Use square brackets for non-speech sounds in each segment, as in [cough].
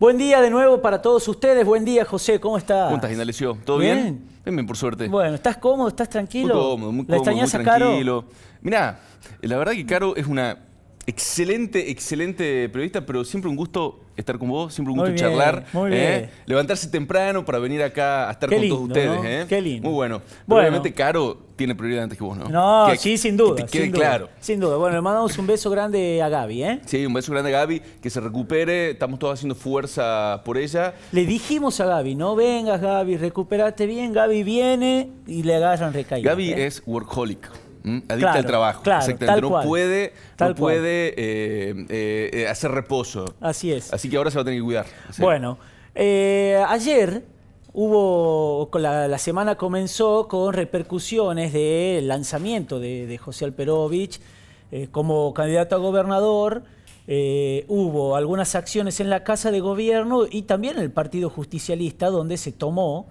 Buen día de nuevo para todos ustedes. Buen día, José. ¿Cómo estás? ¿Cómo estás, Indalecio? ¿Todo bien? bien? Bien, por suerte. Bueno, ¿estás cómodo? ¿Estás tranquilo? Muy cómodo, muy cómodo, ¿La muy tranquilo. Caro? Mirá, la verdad que Caro es una Excelente, excelente periodista, pero siempre un gusto estar con vos, siempre un gusto charlar. ¿eh? Levantarse temprano para venir acá a estar con todos ustedes. ¿eh? Qué lindo. Muy bueno. Obviamente Caro tiene prioridad antes que vos, ¿no? No, sí, sin duda. claro. Sin duda. Bueno, le mandamos un beso grande a Gaby, ¿eh? Sí, un beso grande a Gaby, que se recupere, estamos todos haciendo fuerza por ella. Le dijimos a Gaby, no vengas Gaby, recuperate bien, Gaby viene y le agarran recaída. Gaby ¿eh? es workaholic. Adicta al trabajo. Claro, exactamente. no puede, puede eh, eh, eh, hacer reposo. Así es. Así que ahora se va a tener que cuidar. Bueno, ayer hubo, la, semana comenzó con repercusiones del lanzamiento de, de José Alperovich como candidato a gobernador. hubo algunas acciones en la Casa de Gobierno y también en el Partido Justicialista, donde se tomó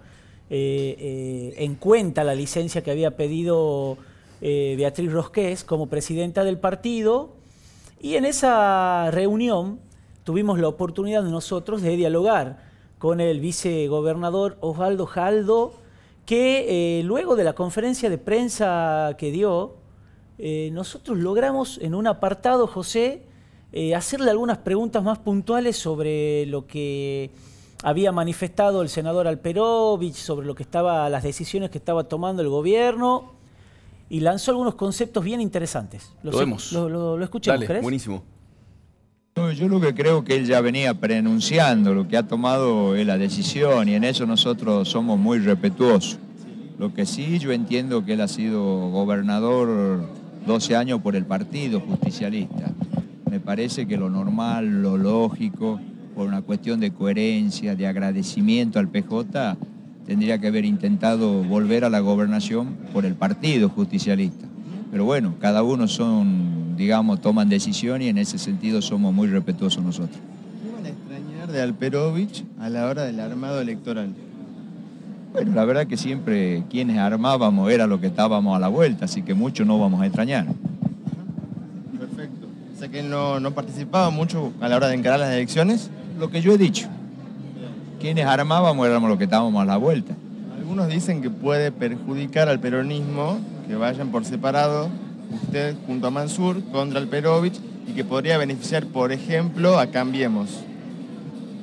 en cuenta la licencia que había pedido eh, Beatriz Rosqués como presidenta del partido y en esa reunión tuvimos la oportunidad nosotros de dialogar con el vicegobernador Osvaldo Jaldo, que eh, luego de la conferencia de prensa que dio, eh, nosotros logramos en un apartado, José, hacerle algunas preguntas más puntuales sobre lo que había manifestado el senador Alperovich, sobre lo que las decisiones que estaba tomando el gobierno y lanzó algunos conceptos bien interesantes. lo vemos. Lo, lo, buenísimo. Yo lo que creo que él ya venía pronunciando lo que ha tomado es la decisión y en eso nosotros somos muy respetuosos. Lo que sí yo entiendo que él ha sido gobernador 12 años por el partido justicialista. Me parece que lo normal, lo lógico, por una cuestión de coherencia, de agradecimiento al PJ, tendría que haber intentado volver a la gobernación por el partido justicialista. Pero bueno, cada uno son, digamos, toman decisión y en ese sentido somos muy respetuosos nosotros. ¿Qué van a extrañar de Alperovich a la hora del armado electoral? Bueno, la verdad que siempre quienes armábamos era lo que estábamos a la vuelta, así que mucho no vamos a extrañar. Perfecto. O sea que no, no participaba mucho a la hora de encarar las elecciones. Lo que yo he dicho, quienes armábamos éramos los que estábamos a la vuelta. Algunos dicen que puede perjudicar al peronismo que vayan por separado, usted junto a Mansur contra el Perovich y que podría beneficiar, por ejemplo, a Cambiemos.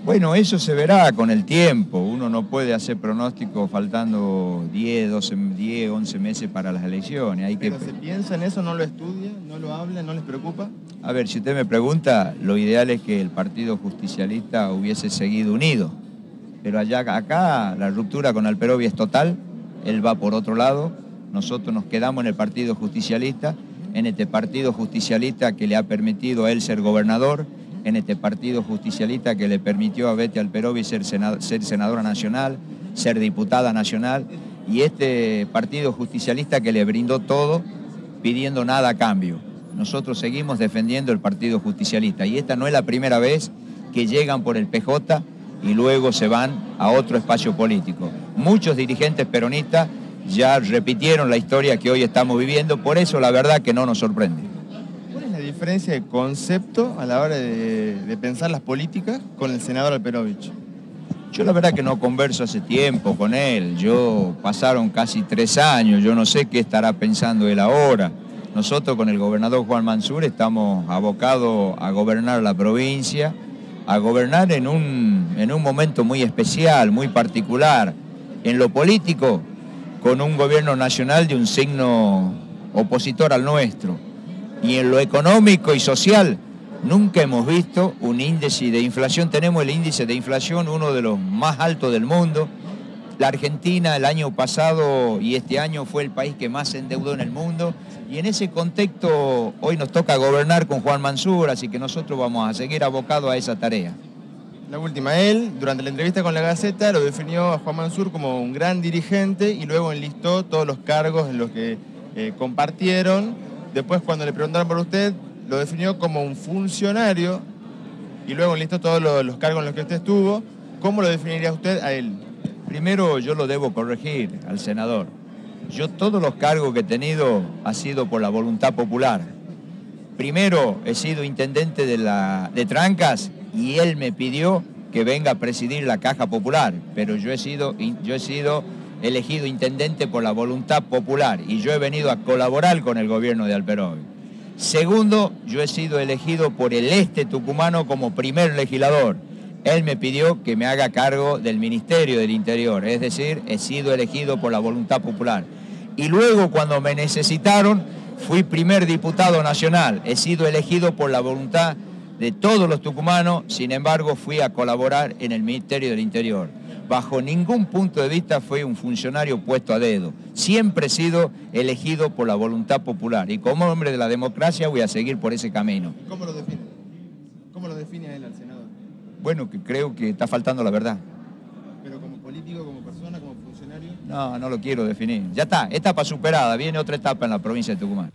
Bueno, eso se verá con el tiempo. Uno no puede hacer pronóstico faltando 10, 12, 10, 11 meses para las elecciones. Hay ¿Pero se piensa en eso? ¿No lo estudia? ¿No lo habla? ¿No les preocupa? A ver, si usted me pregunta, lo ideal es que el Partido Justicialista hubiese seguido unido pero allá, acá la ruptura con Alperovi es total, él va por otro lado, nosotros nos quedamos en el Partido Justicialista, en este Partido Justicialista que le ha permitido a él ser gobernador, en este Partido Justicialista que le permitió a Betty Alperovi ser, ser senadora nacional, ser diputada nacional, y este Partido Justicialista que le brindó todo pidiendo nada a cambio. Nosotros seguimos defendiendo el Partido Justicialista y esta no es la primera vez que llegan por el PJ y luego se van a otro espacio político. Muchos dirigentes peronistas ya repitieron la historia que hoy estamos viviendo, por eso la verdad que no nos sorprende. ¿Cuál es la diferencia de concepto a la hora de, pensar las políticas con el senador Alperovich? Yo la verdad que no converso hace tiempo con él, yo pasaron casi tres años, yo no sé qué estará pensando él ahora. Nosotros con el gobernador Juan Mansur estamos abocados a gobernar la provincia, a gobernar en un, en un momento muy especial, muy particular, en lo político, con un gobierno nacional de un signo opositor al nuestro. Y en lo económico y social, nunca hemos visto un índice de inflación. Tenemos el índice de inflación, uno de los más altos del mundo, la Argentina el año pasado y este año fue el país que más se endeudó en el mundo y en ese contexto hoy nos toca gobernar con Juan Mansur, así que nosotros vamos a seguir abocados a esa tarea. La última, él, durante la entrevista con la Gaceta, lo definió a Juan Mansur como un gran dirigente y luego enlistó todos los cargos en los que eh, compartieron. Después, cuando le preguntaron por usted, lo definió como un funcionario y luego enlistó todos los cargos en los que usted estuvo. ¿Cómo lo definiría usted a él? Primero yo lo debo corregir al senador. Yo todos los cargos que he tenido ha sido por la voluntad popular. Primero he sido intendente de, Trancas y él me pidió que venga a presidir la Caja Popular, pero yo he sido, yo he sido elegido intendente por la voluntad popular y yo he venido a colaborar con el gobierno de Alperoy. Segundo, yo he sido elegido por el este tucumano como primer legislador él me pidió que me haga cargo del Ministerio del Interior, es decir, he sido elegido por la voluntad popular. Y luego cuando me necesitaron, fui primer diputado nacional, he sido elegido por la voluntad de todos los tucumanos, sin embargo fui a colaborar en el Ministerio del Interior. Bajo ningún punto de vista fui un funcionario puesto a dedo, siempre he sido elegido por la voluntad popular y como hombre de la democracia voy a seguir por ese camino. Bueno, que creo que está faltando la verdad. Pero como político, como persona, como funcionario. No, no lo quiero definir. Ya está, etapa superada, viene otra etapa en la provincia de Tucumán.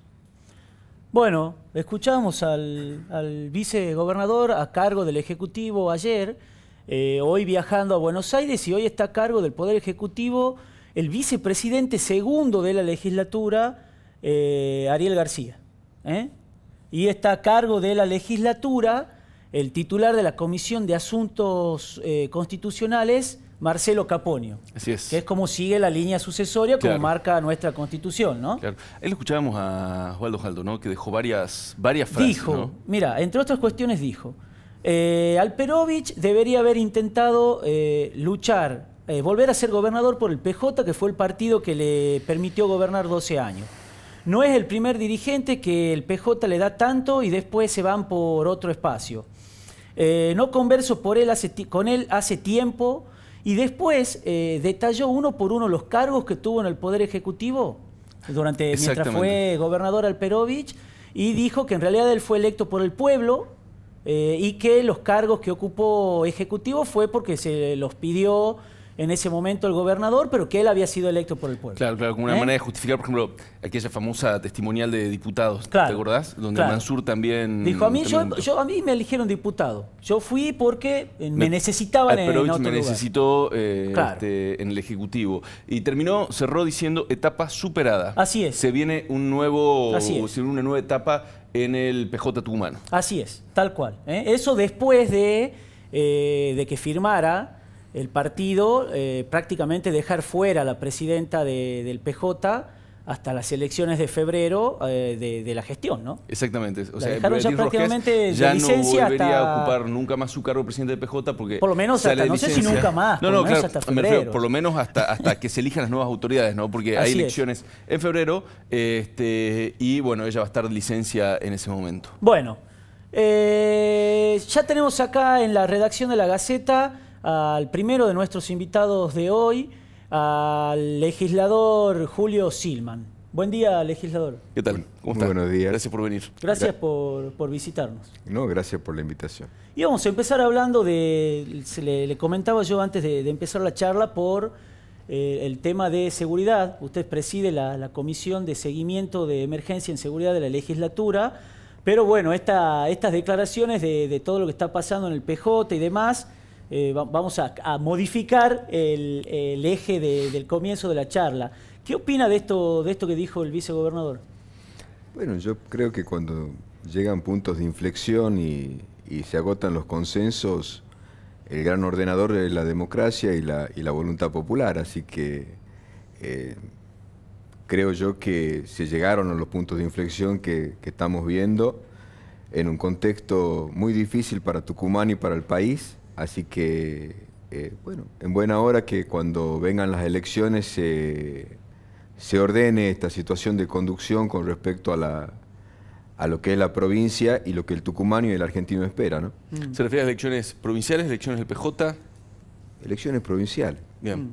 Bueno, escuchamos al, vicegobernador a cargo del Ejecutivo ayer, eh, hoy viajando a Buenos Aires y hoy está a cargo del Poder Ejecutivo el vicepresidente segundo de la legislatura, eh, Ariel García. ¿eh? Y está a cargo de la legislatura el titular de la Comisión de Asuntos eh, Constitucionales, Marcelo Caponio. Así es. Que es como sigue la línea sucesoria como marca nuestra Constitución, ¿no? Claro. escuchábamos a Osvaldo Jaldo, ¿no? Que dejó varias, varias frases, Dijo, mira, entre otras cuestiones dijo, eh, Alperovich debería haber intentado eh, luchar, eh, volver a ser gobernador por el PJ, que fue el partido que le permitió gobernar 12 años. No es el primer dirigente que el PJ le da tanto y después se van por otro espacio. Eh, no converso por él con él hace tiempo. Y después eh, detalló uno por uno los cargos que tuvo en el Poder Ejecutivo durante, mientras fue gobernador Alperovich y dijo que en realidad él fue electo por el pueblo eh, y que los cargos que ocupó Ejecutivo fue porque se los pidió en ese momento el gobernador, pero que él había sido electo por el pueblo. Claro, claro, como una ¿Eh? manera de justificar, por ejemplo, aquella famosa testimonial de diputados, ¿te acordás? Donde Mansur también... Dijo, a mí, yo, a mí me eligieron diputado, yo fui porque eh, me, necesitaban en, otro me necesitó eh, este, en el Ejecutivo. Y terminó, cerró diciendo, etapa superada. Así es. Se viene un nuevo, Así una nueva etapa en el PJ Tucumano. Así es, tal cual. Eso después de, de que firmara el partido eh, prácticamente dejar fuera a la presidenta del PJ hasta las elecciones de febrero eh, de, la gestión, ¿no? Exactamente. O sea, ya prácticamente ya licencia no volvería a ocupar nunca más su cargo de presidente del PJ porque por lo menos hasta, no sé si nunca más, por lo menos hasta febrero. por lo menos hasta, que se elijan las nuevas autoridades, ¿no? Porque hay elecciones en febrero este, y bueno, ella va a estar de licencia en ese momento. Bueno, eh, ya tenemos acá en la redacción de la Gaceta al primero de nuestros invitados de hoy, al legislador Julio Silman. Buen día, legislador. ¿Qué tal? ¿Cómo Buenos días. Gracias por venir. Gracias por, visitarnos. No, gracias por la invitación. Y vamos a empezar hablando de, se le, comentaba yo antes de, empezar la charla, por eh, el tema de seguridad. Usted preside la, Comisión de Seguimiento de Emergencia en Seguridad de la Legislatura. Pero bueno, estas declaraciones de, de, todo lo que está pasando en el PJ y demás, eh, vamos a, modificar el, eje del comienzo de la charla. ¿Qué opina de esto, de esto que dijo el vicegobernador? Bueno, yo creo que cuando llegan puntos de inflexión y, se agotan los consensos, el gran ordenador es la democracia y la, voluntad popular, así que eh, creo yo que se llegaron a los puntos de inflexión que estamos viendo en un contexto muy difícil para Tucumán y para el país Así que, eh, bueno, en buena hora que cuando vengan las elecciones se, ordene esta situación de conducción con respecto a la, lo que es la provincia y lo que el tucumano y el argentino esperan. ¿no? Mm. ¿Se refiere a elecciones provinciales, elecciones del PJ? Elecciones provinciales. Bien. Mm.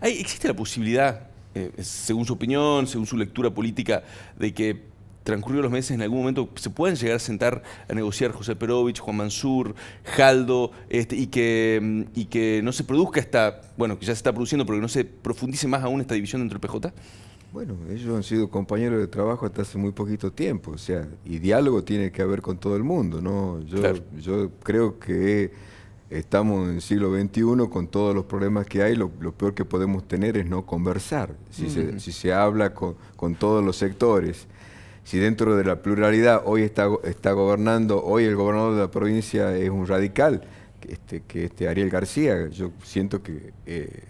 ¿Existe la posibilidad, eh, según su opinión, según su lectura política, de que transcurrido los meses, en algún momento se pueden llegar a sentar a negociar José Perovich, Juan Mansur, Jaldo, este, y, que, mm, que no se produzca esta, bueno, que ya se está produciendo, pero que no se profundice más aún esta división dentro del PJ? Bueno, ellos han sido compañeros de trabajo hasta hace muy poquito tiempo, o sea, y diálogo tiene que haber con todo el mundo, ¿no? Yo, creo que estamos en el siglo XXI con todos los problemas que hay, lo, lo peor que podemos tener es no conversar, si, se, habla con, con todos los sectores si dentro de la pluralidad hoy está, gobernando, hoy el gobernador de la provincia es un radical, que este, este Ariel García, yo siento que eh,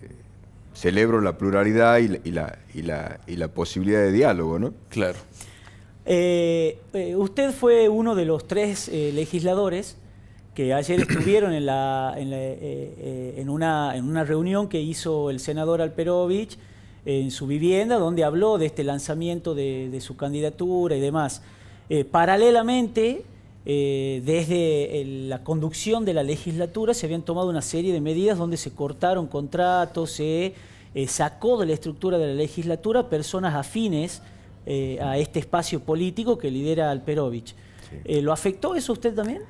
celebro la pluralidad y la, posibilidad de diálogo, ¿no? Claro. Eh, eh, usted fue uno de los tres legisladores que ayer [coughs] estuvieron en, en, en, una, en una reunión que hizo el senador Alperovich, en su vivienda, donde habló de este lanzamiento de, su candidatura y demás. Eh, paralelamente, eh, desde la conducción de la legislatura se habían tomado una serie de medidas donde se cortaron contratos, se eh, sacó de la estructura de la legislatura personas afines a este espacio político que lidera Alperovich. ¿Lo afectó eso usted también?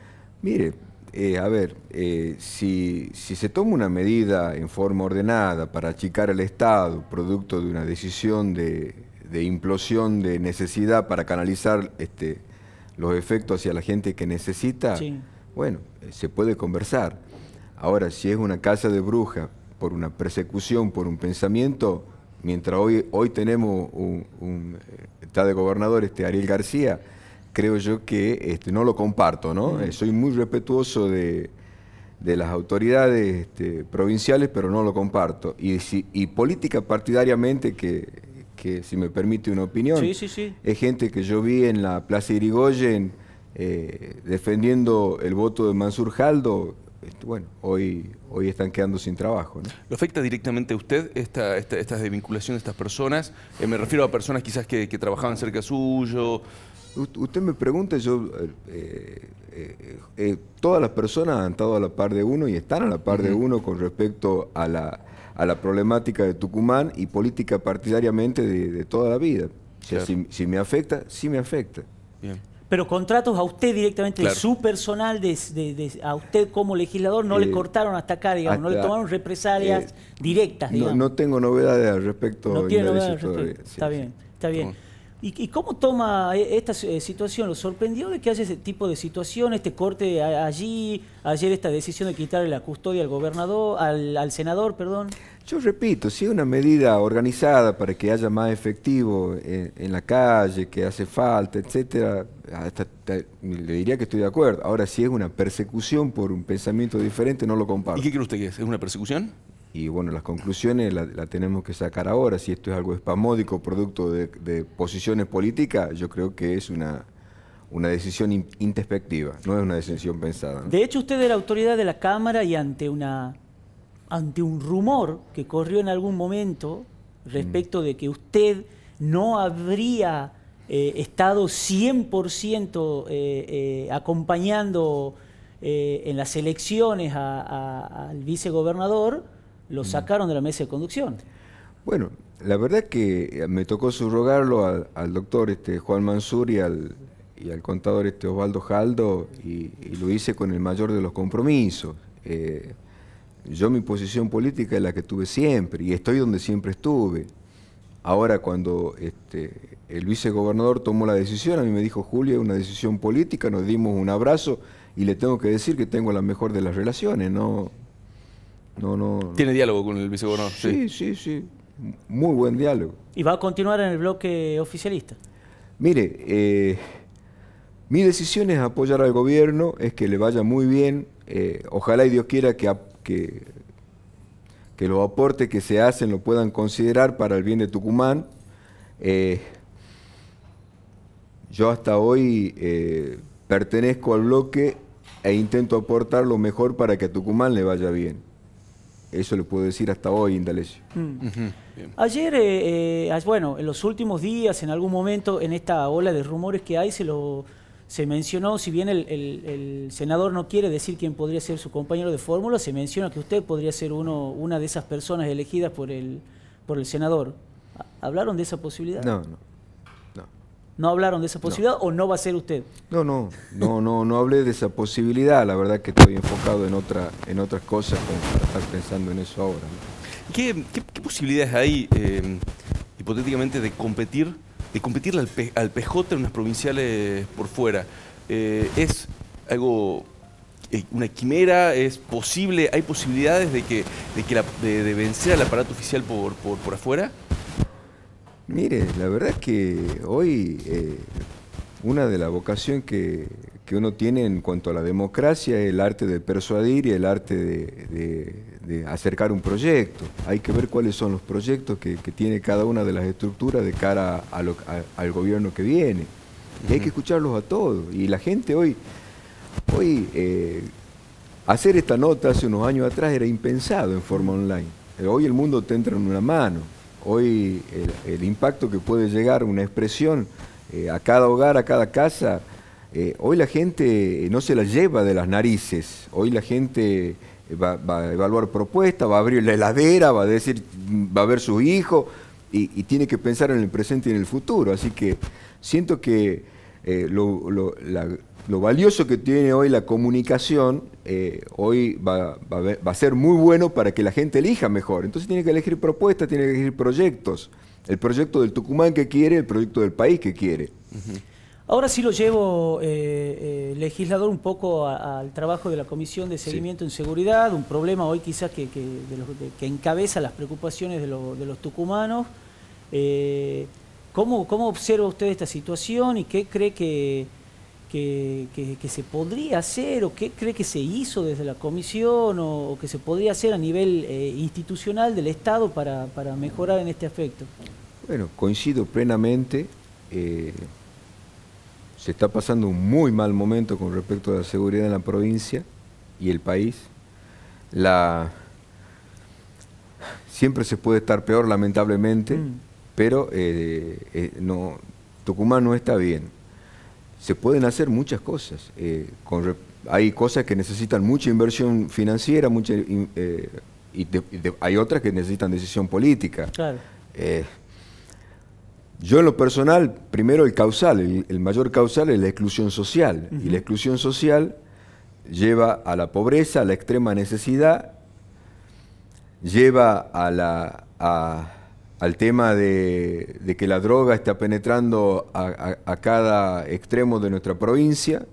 Mire, eh, a ver, eh, si, se toma una medida en forma ordenada para achicar el Estado, producto de una decisión de, implosión de necesidad para canalizar este, los efectos hacia la gente que necesita, bueno, se puede conversar. Ahora, si es una casa de brujas por una persecución, por un pensamiento, mientras hoy, tenemos un, eh, Estado de gobernador este Ariel García, creo yo que este, no lo comparto, ¿no? Mm. Eh, soy muy respetuoso de, las autoridades este, provinciales, pero no lo comparto. Y, política partidariamente, que, si me permite una opinión, sí, sí, sí. es gente que yo vi en la Plaza Irigoyen eh, defendiendo el voto de Mansur Jaldo, este, bueno, hoy, hoy están quedando sin trabajo. ¿Lo afecta directamente a usted esta, esta, desvinculación de estas personas? Eh, me refiero a personas quizás que trabajaban cerca suyo, Usted me pregunta, yo eh, eh, eh, todas las personas han estado a la par de uno y están a la par de uno con respecto a la, a la problemática de Tucumán y política partidariamente de, toda la vida. si, me afecta, sí me afecta. Pero contratos a usted directamente, de su personal, de, a usted como legislador, no le cortaron hasta acá, digamos, no le tomaron represalias directas. Digamos. No, tengo novedades al respecto. No tiene novedades Está bien, está bien. ¿Y, cómo toma e, esta eh, situación? ¿Lo sorprendió de que haya ese tipo de situación, este corte allí, ayer esta decisión de quitarle la custodia al gobernador, al, senador, perdón? Yo repito, si es una medida organizada para que haya más efectivo eh, en, la calle, que hace falta, etcétera. le diría que estoy de acuerdo. Ahora, si es una persecución por un pensamiento diferente, no lo comparto. ¿Y qué cree usted que es? ¿Es una persecución? Y bueno, las conclusiones las la tenemos que sacar ahora. Si esto es algo espamódico, producto de, posiciones políticas, yo creo que es una, decisión intespectiva introspectiva, no es una decisión pensada. De hecho, usted la autoridad de la Cámara y ante, una, ante un rumor que corrió en algún momento respecto de que usted no habría eh, estado 100% eh, eh, acompañando en las elecciones al vicegobernador, lo mm. sacaron de la mesa de conducción. Bueno, la verdad que eh, me tocó subrogarlo al, doctor este, Juan Mansur y al, contador este, Osvaldo Jaldo y, lo hice con el mayor de los compromisos. Eh, yo mi posición política es la que tuve siempre y estoy donde siempre estuve. Ahora cuando este, el vicegobernador tomó la decisión, a mí me dijo, Julia, una decisión política, nos dimos un abrazo y le tengo que decir que tengo la mejor de las relaciones, no, no, no. Tiene diálogo con el vicegobernador. Sí, sí, sí, Muy buen diálogo. ¿Y va a continuar en el bloque oficialista? Mire, eh, mi decisión es apoyar al gobierno, es que le vaya muy bien. Eh, ojalá y Dios quiera que, que, los aportes que se hacen lo puedan considerar para el bien de Tucumán. Eh, yo hasta hoy pertenezco al bloque e intento aportar lo mejor para que a Tucumán le vaya bien. Eso le puedo decir hasta hoy, Indalecio. Mm. Ayer, eh, eh bueno, en los últimos días, en algún momento, en esta ola de rumores que hay, se lo se mencionó, si bien el, senador no quiere decir quién podría ser su compañero de fórmula, se menciona que usted podría ser uno, una de esas personas elegidas por el, por el senador. ¿Hablaron de esa posibilidad? No, no. ¿No hablaron de esa posibilidad o no va a ser usted? No, no, no, no, no hablé de esa posibilidad. La verdad que estoy enfocado en otra, en otras cosas para estar pensando en eso ahora. ¿Qué, posibilidades hay eh, hipotéticamente de competir, de al, PJ en unas provinciales por fuera? Eh, ¿Es algo eh, una quimera, es posible, hay posibilidades de que, de que de, vencer al aparato oficial por, por, por afuera? Mire, la verdad es que hoy eh, una de las vocaciones que, uno tiene en cuanto a la democracia es el arte de persuadir y el arte de, acercar un proyecto. Hay que ver cuáles son los proyectos que, tiene cada una de las estructuras de cara al gobierno que viene. Y hay que escucharlos a todos. Y la gente hoy, hoy eh, hacer esta nota hace unos años atrás era impensado en forma online. Eh, hoy el mundo te entra en una mano. Hoy el, impacto que puede llegar una expresión eh, a cada hogar, a cada casa, eh, hoy la gente eh, no se la lleva de las narices, hoy la gente va, a evaluar propuestas, va a abrir la heladera, va a decir, va a ver sus hijos y, tiene que pensar en el presente y en el futuro. Así que siento que la, lo valioso que tiene hoy la comunicación, eh, hoy va, a ser muy bueno para que la gente elija mejor. Entonces tiene que elegir propuestas, tiene que elegir proyectos. El proyecto del Tucumán que quiere, el proyecto del país que quiere. Ahora sí lo llevo, eh, eh, legislador, un poco al trabajo de la Comisión de Seguimiento en Seguridad, un problema hoy quizás que, encabeza las preocupaciones de, los tucumanos. ¿cómo, ¿Cómo observa usted esta situación y qué cree que que, se podría hacer o qué cree que se hizo desde la comisión o, que se podría hacer a nivel eh, institucional del Estado para, mejorar en este aspecto? Bueno, coincido plenamente. Eh, se está pasando un muy mal momento con respecto a la seguridad en la provincia y el país. La... Siempre se puede estar peor, lamentablemente, mm. pero eh, no, Tucumán no está bien se pueden hacer muchas cosas. Eh, hay cosas que necesitan mucha inversión financiera, mucha, eh, y, hay otras que necesitan decisión política. Eh, yo en lo personal, primero el causal, el, mayor causal es la exclusión social, y la exclusión social lleva a la pobreza, a la extrema necesidad, lleva a la al tema de, que la droga está penetrando a, cada extremo de nuestra provincia,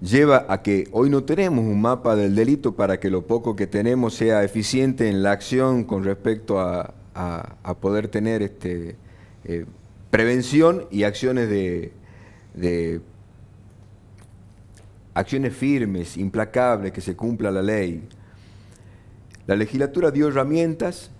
lleva a que hoy no tenemos un mapa del delito para que lo poco que tenemos sea eficiente en la acción con respecto a, poder tener este, eh, prevención y acciones de, de acciones firmes, implacables, que se cumpla la ley. La legislatura dio herramientas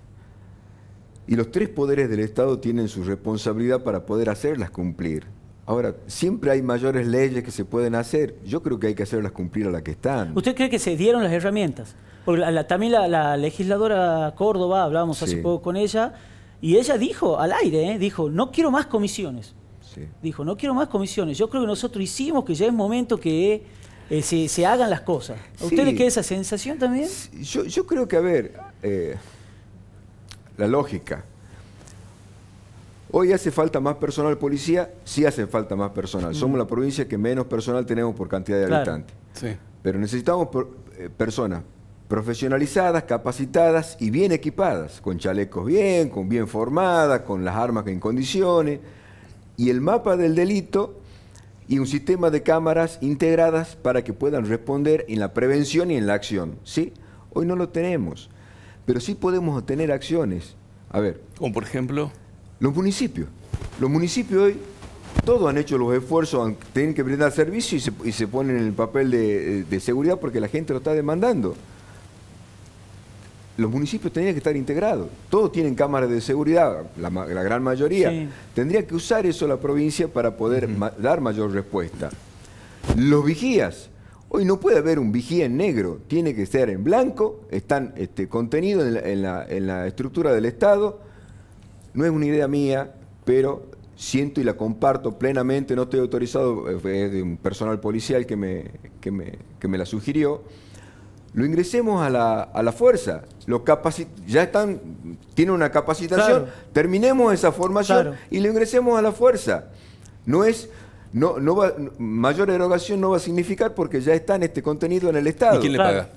y los tres poderes del Estado tienen su responsabilidad para poder hacerlas cumplir. Ahora, siempre hay mayores leyes que se pueden hacer. Yo creo que hay que hacerlas cumplir a las que están. ¿Usted cree que se dieron las herramientas? Porque también la, legisladora Córdoba, hablábamos hace poco con ella, y ella dijo al aire, ¿eh? dijo, no quiero más comisiones. Dijo, no quiero más comisiones. Yo creo que nosotros hicimos que ya es momento que eh, se, hagan las cosas. ¿A usted le queda esa sensación también? Yo, creo que, a ver... Eh, la lógica. Hoy hace falta más personal policía, sí hace falta más personal. Somos la provincia que menos personal tenemos por cantidad de habitantes. Pero necesitamos eh, personas profesionalizadas, capacitadas y bien equipadas, con chalecos bien, con bien formadas, con las armas en condiciones. Y el mapa del delito y un sistema de cámaras integradas para que puedan responder en la prevención y en la acción. ¿sí? Hoy no lo tenemos pero sí podemos tener acciones. A ver. Como por ejemplo. Los municipios. Los municipios hoy, todos han hecho los esfuerzos, tienen que brindar servicio y se, ponen en el papel de, seguridad porque la gente lo está demandando. Los municipios tendrían que estar integrados. Todos tienen cámaras de seguridad, la, gran mayoría. Tendría que usar eso la provincia para poder dar mayor respuesta. Los vigías, Hoy no puede haber un vigía en negro, tiene que ser en blanco, están este, contenidos en la, estructura del Estado. No es una idea mía, pero siento y la comparto plenamente, no estoy autorizado, eh, es de un personal policial que me, que me, la sugirió, lo ingresemos a la, fuerza, lo ya están, tienen una capacitación, terminemos esa formación y lo ingresemos a la fuerza. No es, no, no va, mayor erogación no va a significar porque ya está en este contenido en el Estado. ¿Y quién le paga?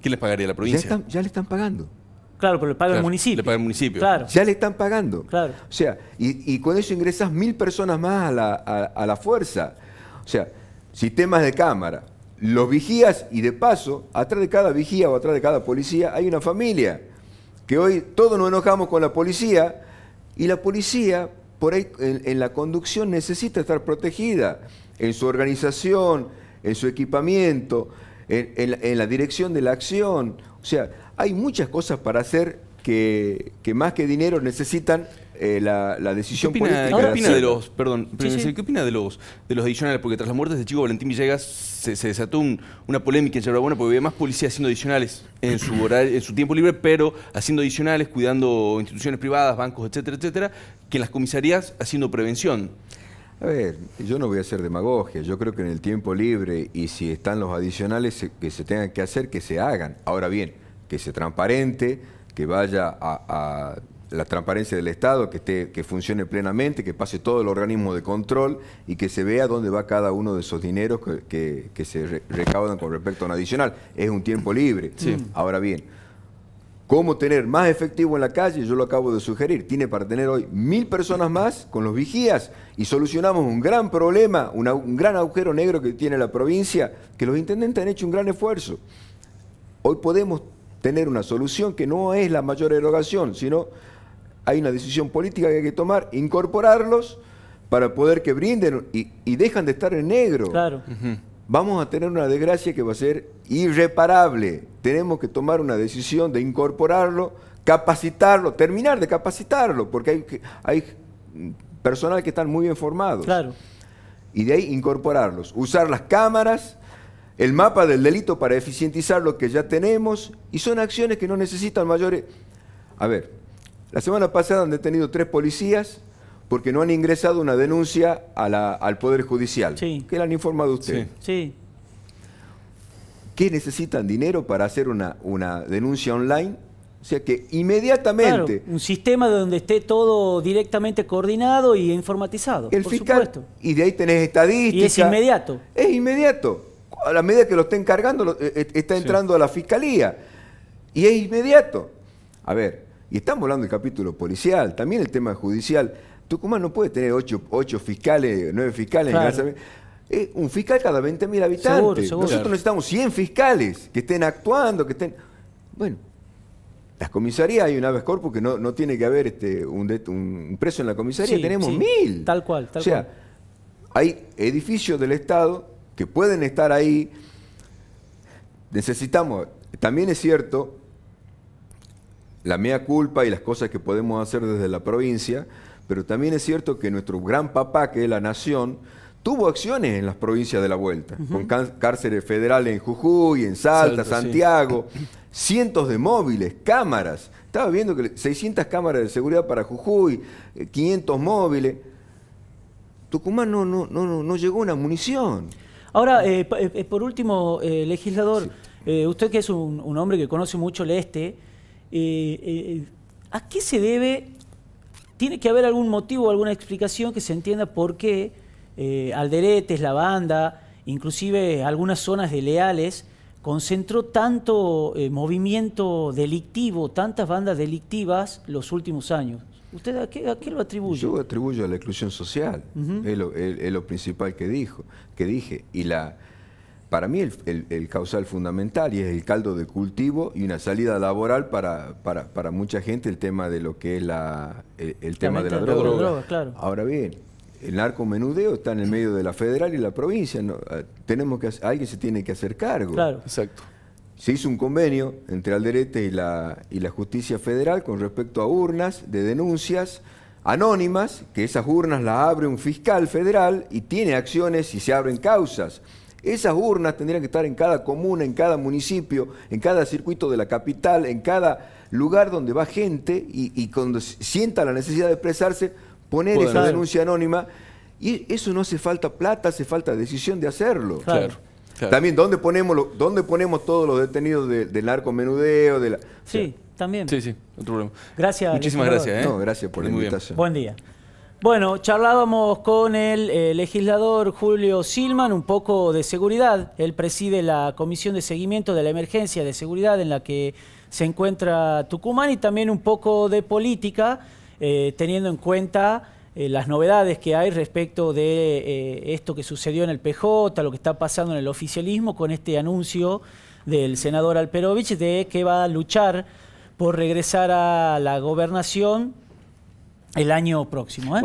¿Quién les pagaría la provincia? Ya, le están pagando. Claro, pero le paga el municipio. Le paga el municipio. Claro. Ya le están pagando. Claro. O sea, y, con eso ingresas mil personas más a la, a la fuerza. O sea, sistemas de cámara, los vigías y de paso, atrás de cada vigía o atrás de cada policía hay una familia. Que hoy todos nos enojamos con la policía y la policía por ahí en, la conducción necesita estar protegida en su organización, en su equipamiento, en, la dirección de la acción. O sea, hay muchas cosas para hacer que, que más que dinero necesitan eh, la, decisión política. ¿Qué opina de los, perdón, ¿qué opina de los de los adicionales? Porque tras las muertes de este Chico Valentín Villegas se, desató una polémica en Bueno, porque había más policías haciendo adicionales en su [coughs] en su tiempo libre, pero haciendo adicionales, cuidando instituciones privadas, bancos, etcétera, etcétera, que en las comisarías haciendo prevención. A ver, yo no voy a hacer demagogia, yo creo que en el tiempo libre y si están los adicionales que se tengan que hacer, que se hagan. Ahora bien, que se transparente, que vaya a la transparencia del Estado, que, esté, que funcione plenamente, que pase todo el organismo de control y que se vea dónde va cada uno de esos dineros que, se recaudan con respecto a un adicional. Es un tiempo libre. Mm. Ahora bien, ¿Cómo tener más efectivo en la calle? Yo lo acabo de sugerir. Tiene para tener hoy mil personas más con los vigías y solucionamos un gran problema, un gran agujero negro que tiene la provincia, que los intendentes han hecho un gran esfuerzo. Hoy podemos tener una solución que no es la mayor erogación, sino hay una decisión política que hay que tomar, incorporarlos para poder que brinden y, dejan de estar en negro. Claro. Vamos a tener una desgracia que va a ser irreparable. Tenemos que tomar una decisión de incorporarlo, capacitarlo, terminar de capacitarlo, porque hay, personal que están muy bien formados. Claro. Y de ahí incorporarlos, usar las cámaras, el mapa del delito para eficientizar lo que ya tenemos, y son acciones que no necesitan mayores... A ver, la semana pasada han detenido tres policías porque no han ingresado una denuncia al Poder Judicial. Sí. ¿Qué le han informado usted? Sí. sí. ¿Qué necesitan dinero para hacer una, una denuncia online? O sea que inmediatamente... un sistema donde esté todo directamente coordinado y informatizado. El por supuesto. Y de ahí tenés estadísticas. Y es inmediato. Es inmediato. A la medida que lo estén cargando, eh, eh, está entrando a la fiscalía. Y es inmediato. A ver, y estamos hablando del capítulo policial, también el tema judicial. Tucumán no puede tener ocho, fiscales, nueve fiscales. Eh, un fiscal cada 20.000 habitantes. Nosotros necesitamos 100 fiscales que estén actuando, que estén... Bueno, las comisarías hay un Aves corpus que no, no tiene que haber este, un, preso en la comisaría, sí, tenemos mil. Tal cual, tal o sea, Hay edificios del Estado que pueden estar ahí. Necesitamos, también es cierto, la mea culpa y las cosas que podemos hacer desde la provincia, pero también es cierto que nuestro gran papá, que es la nación, tuvo acciones en las provincias de la vuelta, con cárceles federales en Jujuy, en Salta, Santiago, [clears throat] cientos de móviles, cámaras. Estaba viendo que 600 cámaras de seguridad para Jujuy, 500 eh, móviles. Tucumán no, no, no, no llegó una munición. Ahora, eh, eh, por último, legislador, usted que es un, hombre que conoce mucho el este, eh, eh, ¿a qué se debe? Tiene que haber algún motivo, alguna explicación que se entienda por qué eh, Alderetes, la banda, inclusive algunas zonas de Leales, concentró tanto movimiento delictivo, tantas bandas delictivas los últimos años. ¿Usted a qué, lo atribuye? Yo atribuyo a la exclusión social, es, lo, lo, principal que, dijo, que dije, y la, para mí el, causal fundamental y es el caldo de cultivo y una salida laboral para, para, mucha gente el tema de lo que es la, eh, el, tema de la droga. Ahora bien, el menudeo está en el medio de la federal y la provincia. Ah, tenemos que, alguien se tiene que hacer cargo. Claro. Exacto. Se hizo un convenio entre Alderete y y la justicia federal con respecto a urnas de denuncias anónimas, que esas urnas las abre un fiscal federal y tiene acciones y se abren causas. Esas urnas tendrían que estar en cada comuna, en cada municipio, en cada circuito de la capital, en cada lugar donde va gente y, cuando sienta la necesidad de expresarse, poner esa denuncia anónima. Y eso no hace falta plata, hace falta decisión de hacerlo. Claro. También, ¿dónde ponemos, dónde ponemos todos los detenidos del narco De sí, también. Sí, sí, otro problema. Gracias. Muchísimas gracias. ¿eh? No, gracias por la invitación. Buen día. Bueno, charlábamos con el eh, legislador Julio Silman un poco de seguridad. Él preside la Comisión de Seguimiento de la Emergencia de Seguridad en la que se encuentra Tucumán y también un poco de política, eh, teniendo en cuenta eh, las novedades que hay respecto de esto que sucedió en el PJ, lo que está pasando en el oficialismo con este anuncio del senador Alperovich de que va a luchar por regresar a la gobernación el año próximo. ¿eh?